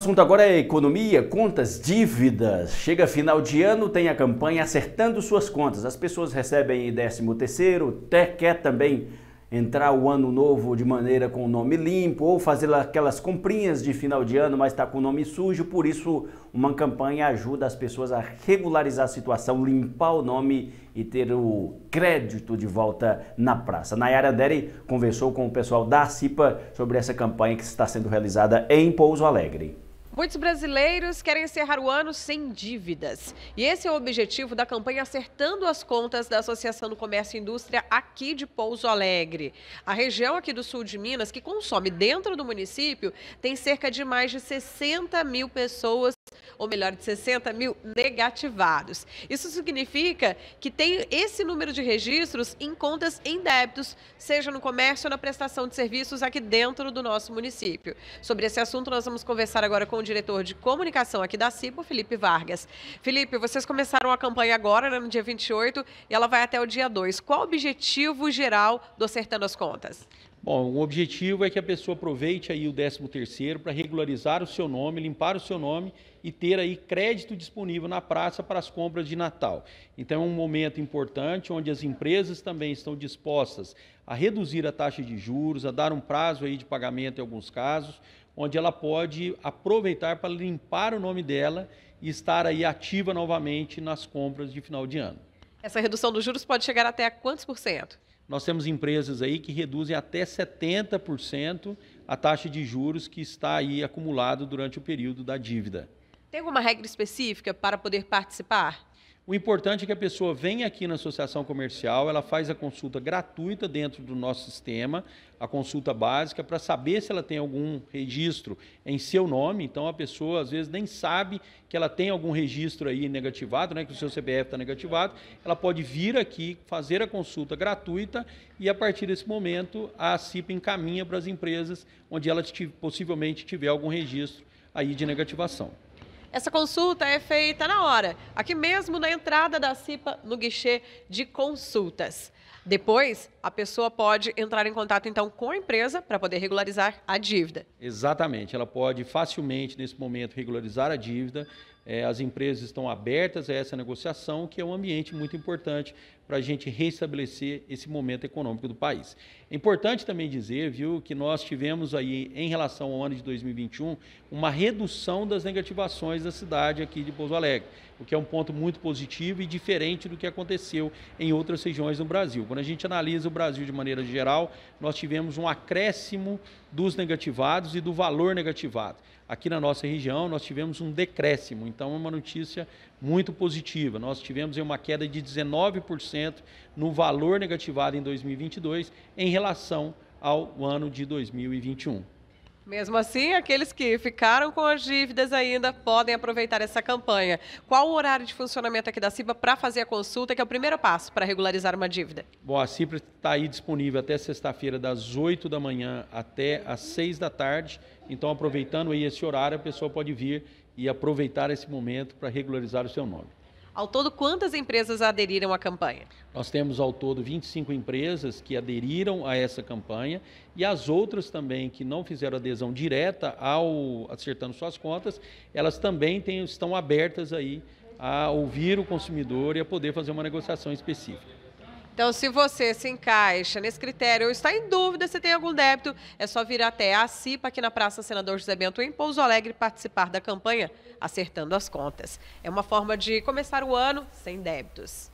O assunto agora é economia, contas, dívidas. Chega final de ano, tem a campanha acertando suas contas. As pessoas recebem 13 terceiro, até quer também entrar o ano novo de maneira com o nome limpo ou fazer aquelas comprinhas de final de ano, mas está com o nome sujo. Por isso, uma campanha ajuda as pessoas a regularizar a situação, limpar o nome e ter o crédito de volta na praça. Nayara Dery conversou com o pessoal da CIPA sobre essa campanha que está sendo realizada em Pouso Alegre. Muitos brasileiros querem encerrar o ano sem dívidas. E esse é o objetivo da campanha Acertando as Contas da Associação do Comércio e Indústria aqui de Pouso Alegre. A região aqui do sul de Minas, que consome dentro do município, tem cerca de mais de 60 mil pessoas ou melhor, de 60 mil negativados. Isso significa que tem esse número de registros em contas em débitos, seja no comércio ou na prestação de serviços aqui dentro do nosso município. Sobre esse assunto, nós vamos conversar agora com o diretor de comunicação aqui da CIPO, Felipe Vargas. Felipe, vocês começaram a campanha agora, né, no dia 28, e ela vai até o dia 2. Qual o objetivo geral do Acertando as Contas? Bom, o objetivo é que a pessoa aproveite aí o 13º para regularizar o seu nome, limpar o seu nome e ter aí crédito disponível na praça para as compras de Natal. Então é um momento importante onde as empresas também estão dispostas a reduzir a taxa de juros, a dar um prazo aí de pagamento em alguns casos, onde ela pode aproveitar para limpar o nome dela e estar aí ativa novamente nas compras de final de ano. Essa redução dos juros pode chegar até a quantos por cento? Nós temos empresas aí que reduzem até 70% a taxa de juros que está aí acumulado durante o período da dívida. Tem alguma regra específica para poder participar? O importante é que a pessoa venha aqui na associação comercial, ela faz a consulta gratuita dentro do nosso sistema, a consulta básica, para saber se ela tem algum registro em seu nome. Então a pessoa às vezes nem sabe que ela tem algum registro aí negativado, né, que o seu CPF está negativado. Ela pode vir aqui, fazer a consulta gratuita e a partir desse momento a CIP encaminha para as empresas onde ela possivelmente tiver algum registro aí de negativação. Essa consulta é feita na hora, aqui mesmo na entrada da CIPA, no guichê de consultas. Depois, a pessoa pode entrar em contato então com a empresa para poder regularizar a dívida. Exatamente, ela pode facilmente nesse momento regularizar a dívida, é, as empresas estão abertas a essa negociação, que é um ambiente muito importante para a gente restabelecer esse momento econômico do país. É importante também dizer, viu, que nós tivemos aí, em relação ao ano de 2021, uma redução das negativações da cidade aqui de Pouso Alegre o que é um ponto muito positivo e diferente do que aconteceu em outras regiões do Brasil. Quando a gente analisa o Brasil de maneira geral, nós tivemos um acréscimo dos negativados e do valor negativado. Aqui na nossa região, nós tivemos um decréscimo, então é uma notícia muito positiva. Nós tivemos uma queda de 19% no valor negativado em 2022 em relação ao ano de 2021. Mesmo assim, aqueles que ficaram com as dívidas ainda podem aproveitar essa campanha. Qual o horário de funcionamento aqui da Ciba para fazer a consulta, que é o primeiro passo para regularizar uma dívida? Bom, a Ciba está aí disponível até sexta-feira, das 8 da manhã até as 6 da tarde. Então, aproveitando aí esse horário, a pessoa pode vir e aproveitar esse momento para regularizar o seu nome. Ao todo, quantas empresas aderiram à campanha? Nós temos ao todo 25 empresas que aderiram a essa campanha e as outras também que não fizeram adesão direta ao acertando suas contas, elas também têm, estão abertas aí a ouvir o consumidor e a poder fazer uma negociação específica. Então, se você se encaixa nesse critério ou está em dúvida se tem algum débito, é só vir até a CIPA aqui na Praça Senador José Bento em Pouso Alegre participar da campanha Acertando as Contas. É uma forma de começar o ano sem débitos.